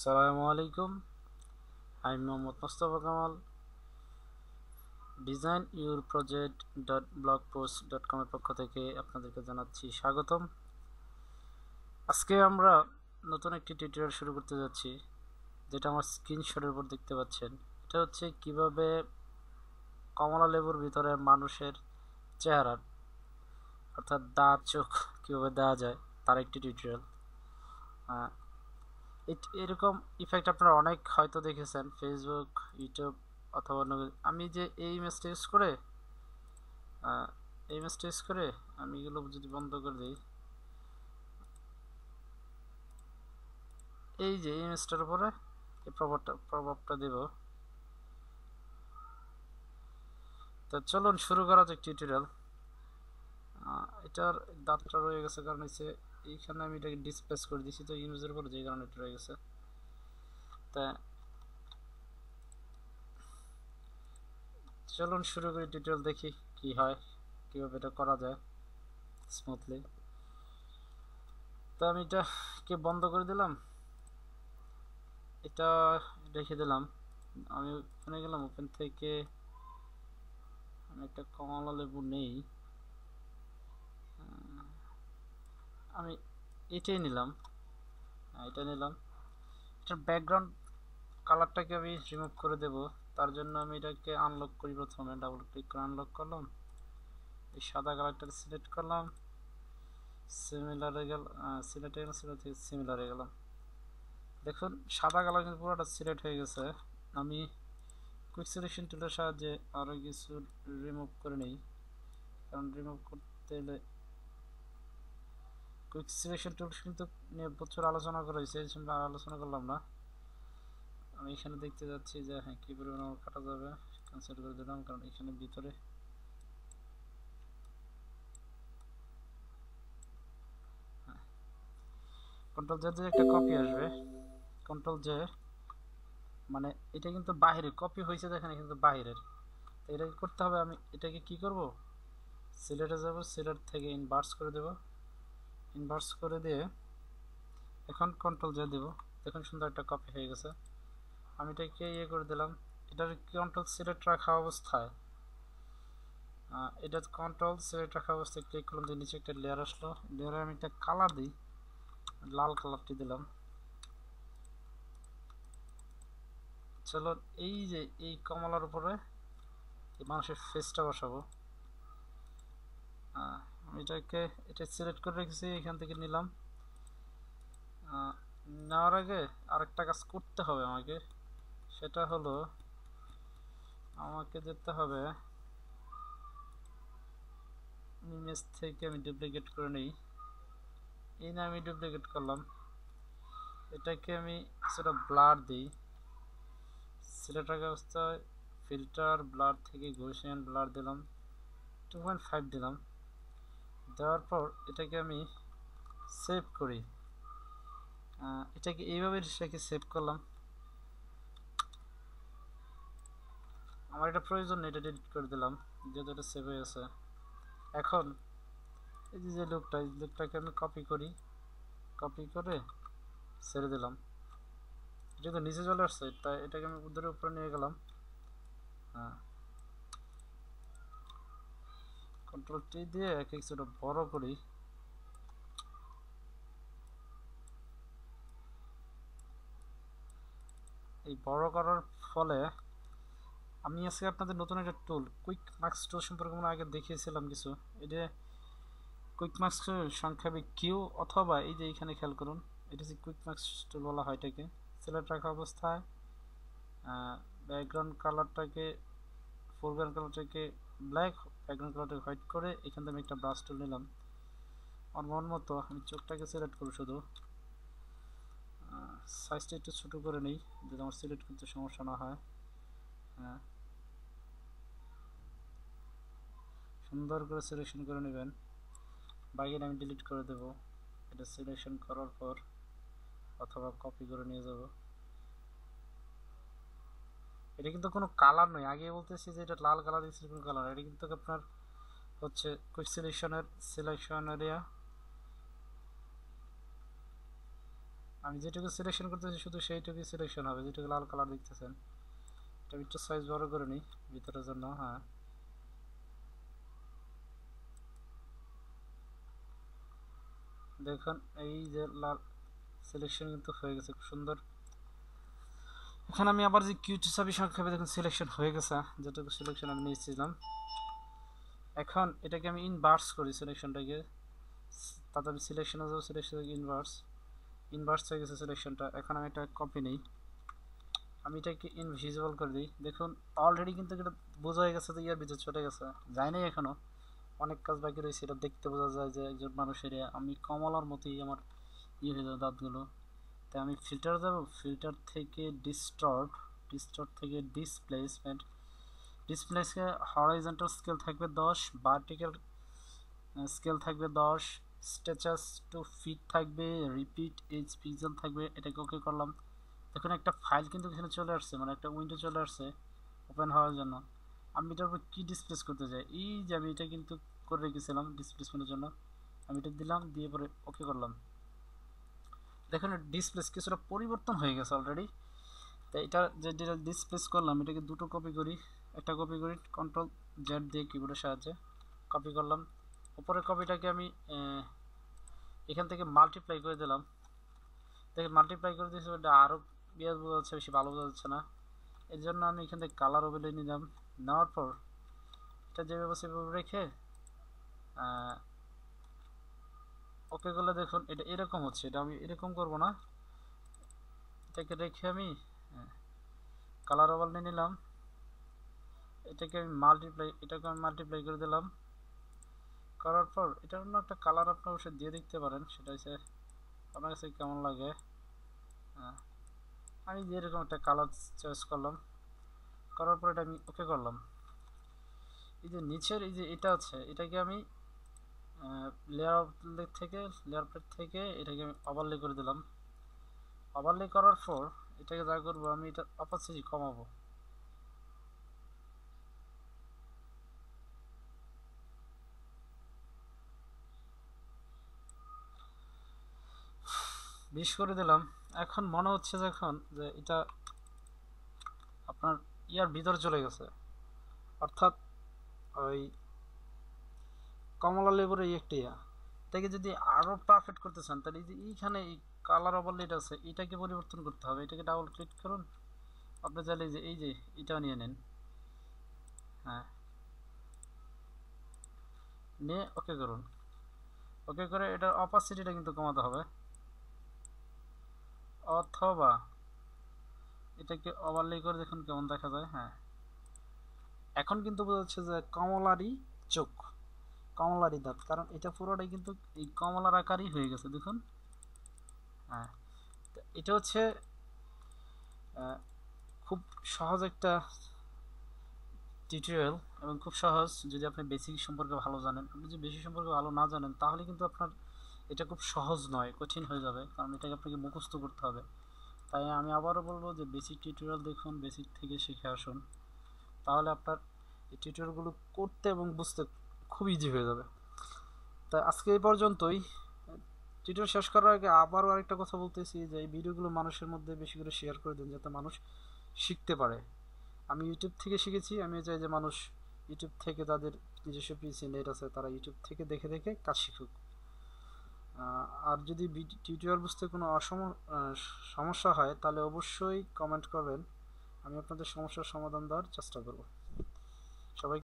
সালাম আলাইকুম আমি Mohammad Mostafa Kamal design your project dot blog post dot কমের পক্ষ থেকে আপনাদেরকে জানাচ্ছি স্বাগতম আজকে আমরা নতুন একটি টিউটোরিয়াল শুরু করতে যাচ্ছি যেটা আমার স্ক্রিনশটের উপর দেখতে পাচ্ছেন এটা হচ্ছে কিভাবে কমলা লেবুর ভিতরে মানুষের চেহারা অর্থাৎ দাঁত চোখ কীভাবে দেওয়া যায় তার একটি টিউটোরিয়াল এরকম ইফেক্ট আপনারা অনেক হয়তো দেখেছেন ফেসবুক ইউটিউব অথবা অন্য আমি যে এই ইমেজটা ইউজ করে এই ইমেজটা ইউজ করে আমি এগুলো যদি বন্ধ করে দিই এই যে এই ইমেজটার উপরে এই প্রভাবটা প্রভাবটা দেব তো চলুন শুরু করা যাক টিউটোরিয়াল এটার দাঁতটা রয়ে গেছে কারণ হচ্ছে এইখানে আমি এটাকে ডিসপ্লেস করে দিছি তো ইউজের উপর যে কারণে এটা রয়ে গেছে তা চলুন শুরু করি টিউটোরিয়াল দেখি কি হয় কীভাবে এটা করা যায় স্মুথলি তো আমি এটাকে বন্ধ করে দিলাম এটা রেখে দিলাম আমি ওখানে গেলাম ওখান থেকে আমি একটা কমলা লেবু নেই আমি এটাই নিলাম হ্যাঁ, এটা নিলাম এটার ব্যাকগ্রাউন্ড কালারটাকে আমি রিমুভ করে দেব তার জন্য আমি এটাকে আনলক করি প্রথমে ডাবল ক্লিক করে আনলক করলাম এই সাদা কালারটা সিলেক্ট করলাম সিমিলারে গেল সিলেক্ট হয়ে গেল সিলেক্ট থেকে সিমিলার গেলাম দেখুন সাদা কালার কিন্তু পুরোটা সিলেক্ট হয়ে গেছে আমি কুইক সিলেকশন টুলের সাহায্যে আরও কিছু রিমুভ করে নিই কারণ রিমুভ করতে হলে কুইক সিলেকশন টুলস কিন্তু নিয়ে প্রচুর আলোচনা করা হয়েছে এই জন্য আর আলোচনা করলাম না আমি এখানে দেখতে যাচ্ছি যে হ্যাঁ কী পরিমাণ আমার কাটা যাবে ক্যান্সেল করে দিলাম কারণ এখানে ভিতরে কন্ট্রোল জে দিয়ে একটা কপি আসবে কন্ট্রোল জে মানে এটা কিন্তু বাহিরে কপি হয়েছে দেখেন কিন্তু বাহিরের এটাকে করতে হবে আমি এটাকে কি করব সিলেটে যাব সিলেট থেকে ইনভার্স করে দেবো ইনভার্স করে দিয়ে এখন কন্ট্রোল যে দেব দেখুন সুন্দর একটা কপি হয়ে গেছে আমি এটাকে ইয়ে করে দিলাম এটার কন্ট্রোল সিলেক্ট রাখা অবস্থায় এটা কন্ট্রোল সিলেক্ট রাখা অবস্থায় ক্লিক করলাম দিয়ে নিচে একটা লেয়ার আসলো লেয়ারে আমি একটা কালার দিই লাল কালারটি দিলাম চলো এই যে এই কমলার উপরে মানুষের ফেসটা বসাবো এটাকে এটা সিলেক্ট করে রেখেছি এখান থেকে নিলাম নেওয়ার আগে আরেকটা কাজ করতে হবে আমাকে সেটা হলো আমাকে যেতে হবে ইমেজ থেকে আমি ডুপ্লিকেট করে নিই এই না আমি ডুপ্লিকেট করলাম এটাকে আমি সেটা ব্লার দিই সিলেক্ট রাখা অবস্থায় ফিল্টার ব্লার থেকে গোসেন ব্লার দিলাম টু পয়েন্ট ফাইভ দিলাম দেওয়ার পর এটাকে আমি সেভ করি এটাকে এইভাবে সেটাকে সেভ করলাম আমার এটা প্রয়োজন এটা ডিলিট করে দিলাম যেহেতু এটা সেভ হয়ে আছে এখন এই যে লুকটা এই লুকটাকে আমি কপি করি কপি করে ছেড়ে দিলাম এটা তো নিচে চলে আসছে তাই এটাকে আমি উদ্ধারের উপরে নিয়ে গেলাম হ্যাঁ কন্ট্রোল টি দিয়ে এক কিছুটা বড় করি এই বড় করার ফলে আমি আজকে আপনাদের নতুন একটা টুল কুইক মার্কস টুল সম্পর্কে মনে আগে দেখিয়েছিলাম কিছু এটা কুইক মার্কস সংখ্যা কিউ অথবা এই যে এখানে খেয়াল করুন এটা যে কুইক মার্কস টুল বলা হয় এটাকে সিলেক্ট রাখা অবস্থায় ব্যাকগ্রাউন্ড কালারটাকে ফোরগ্রাউন্ড কালারটাকে ব্ল্যাক ব্যাকগ্রাউন্ড হোয়াইট করে এখান থেকে আমি একটা ব্রাশ টুল নিলাম আমার মন মতো আমি চোখটাকে সিলেক্ট করি শুধু সাইজটা একটু ছোটো করে নিই যদি আমার সিলেক্ট করতে সমস্যা না হয় হ্যাঁ সুন্দর করে সিলেকশন করে নেবেন বাকিটা আমি ডিলিট করে দেব এটা সিলেকশন করার পর অথবা কপি করে নিয়ে যাবো এটা কিন্তু কোনো কালার নয় আগে বলতেছি যে এটা লাল কালার দিয়েছিল কোনো কালার এটা কিন্তু আপনার হচ্ছে কুইক সিলেকশনের সিলেকশন এরিয়া আমি যেটুকু সিলেকশন করতেছি শুধু সেইটুকু সিলেকশন হবে যেটুকু লাল কালার দেখতেছেন এটা একটু সাইজ বড় করে নিই ভিতরের জন্য হ্যাঁ দেখুন এই যে লাল সিলেকশন কিন্তু হয়ে গেছে খুব সুন্দর ওখানে আমি আবার যে কিউটি ছবি সংক্ষেপে দেখুন সিলেকশন হয়ে গেছে যেটুকু সিলেকশন আমি নিয়েছিলাম এখন এটাকে আমি ইনভার্স করি সিলেকশনটাকে তাতে আমি সিলেকশনে যাবো সিলেকশন ইনভার্স ইনভার্স হয়ে গেছে সিলেকশনটা এখন আমি এটা কপি নেই আমি এটাকে ইনভিজিবল করে দিই দেখুন অলরেডি কিন্তু এটা বোঝা হয়ে গেছে যে ইয়ার ভিতরে চলে গেছে যায় নাই এখনও অনেক কাজ বাকি রয়েছে এটা দেখতে বোঝা যায় যে একজন মানুষের আমি কমলার মতোই আমার ইয়ে হয়ে যাবে দাঁতগুলো তো আমি ফিল্টার যাব ফিল্টার থেকে ডিস্টর্ট ডিস্টর্ট থেকে ডিসপ্লেসমেন্ট ডিসপ্লেসকে হরাইজেন্টাল স্কেল থাকবে দশ ভার্টিক্যাল স্কেল থাকবে দশ স্টেচাস টু ফিট থাকবে রিপিট এইচ পিজন থাকবে এটাকে ওকে করলাম দেখুন একটা ফাইল কিন্তু এখানে চলে আসছে মানে একটা উইন্ডো চলে আসছে ওপেন হওয়ার জন্য আমি এটার উপর কী ডিসপ্লেস করতে চাই এই যে আমি এটা কিন্তু করে রেখেছিলাম ডিসপ্লেসমেন্টের জন্য আমি এটা দিলাম দিয়ে পরে ওকে করলাম দেখুন ডিসপ্লেস কিছুটা পরিবর্তন হয়ে গেছে অলরেডি তাই এটা যে যেটা ডিসপ্লেস করলাম এটাকে দুটো কপি করি একটা কপি করি কন্ট্রোল জেড দিয়ে কিবোর্ডের সাহায্যে কপি করলাম উপরের কপিটাকে আমি এখান থেকে মাল্টিপ্লাই করে দিলাম দেখে মাল্টিপ্লাই করে দিয়েছি ওটা আরও বিয়াজ বোঝা যাচ্ছে বেশি ভালো বোঝা যাচ্ছে না এর জন্য আমি এখান থেকে কালার ওভেলে নিলাম নেওয়ার পর এটা যেভাবে সেভাবে রেখে ওকে করলে দেখুন এটা এরকম হচ্ছে এটা আমি এরকম করব না এটাকে রেখে আমি কালার হ্যাঁ, ওভাল নিয়ে নিলাম এটাকে আমি মাল্টিপ্লাই এটাকে আমি মাল্টিপ্লাই করে দিলাম করার পর এটার অন্য একটা কালার আপনি অবশ্যই দিয়ে দেখতে পারেন সেটা হচ্ছে আপনার কাছে কেমন লাগে হ্যাঁ, আমি যেরকম একটা কালার চয়েস করলাম করার পর এটা আমি ওকে করলাম এই যে নিচের এই যে এটা আছে এটাকে আমি লেয়ার থেকে লেয়ার প্লেট থেকে এটাকে আমি ওভারলে করে দিলাম ওভারলে করার পর এটাকে যা করবো আমি এটা অপাসিটি কমাবো বিশ করে দিলাম এখন মনে হচ্ছে যখন যে এটা আপনার ইয়ার ভিতর চলে গেছে অর্থাৎ ওই কমলা লেবুর এই একটা এটাকে যদি আরও পারফেক্ট করতে চান তাহলে এই যে এইখানে এই কালার ওভারলেট আছে এটাকে পরিবর্তন করতে হবে এটাকে ডাবল ক্লিক করুন আপনি চাইলে যে এই যে এটাও নিয়ে নেন হ্যাঁ নিয়ে ওকে করুন ওকে করে এটার অপাসিটিটা কিন্তু কমাতে হবে অথবা এটাকে ওভারলে করে দেখুন কেমন দেখা যায় হ্যাঁ এখন কিন্তু বোঝা যাচ্ছে যে কমলারই চোখ কমলারই দাঁত কারণ এটা পুরোটাই কিন্তু এই কমলার আকারই হয়ে গেছে দেখুন হ্যাঁ এটা হচ্ছে খুব সহজ একটা টিউটোরিয়াল এবং খুব সহজ যদি আপনি বেসিক সম্পর্কে ভালো জানেন আপনি যদি বেশি সম্পর্কে ভালো না জানেন তাহলে কিন্তু আপনার এটা খুব সহজ নয় কঠিন হয়ে যাবে কারণ এটাকে আপনাকে মুখস্থ করতে হবে তাই আমি আবারও বলবো যে বেসিক টিউটোরিয়াল দেখুন বেসিক থেকে শিখে আসুন তাহলে আপনার এই টিউটোরিয়ালগুলো করতে এবং বুঝতে খুব ইজি হয়ে যাবে তা আজকে এই পর্যন্তই টিউটোরিয়াল শেষ করার আগে আবারও আরেকটা কথা বলতেছি যে এই ভিডিওগুলো মানুষের মধ্যে বেশি করে শেয়ার করে দিন যাতে মানুষ শিখতে পারে আমি ইউটিউব থেকে শিখেছি আমি চাই যে মানুষ ইউটিউব থেকে তাদের নিজস্ব পিসি নেট আছে তারা ইউটিউব থেকে দেখে দেখে কাজ শিখুক আর যদি টিউটোরিয়াল বুঝতে কোনো অসম সমস্যা হয় তাহলে অবশ্যই কমেন্ট করবেন আমি আপনাদের সমস্যার সমাধান দেওয়ার চেষ্টা করব সবাই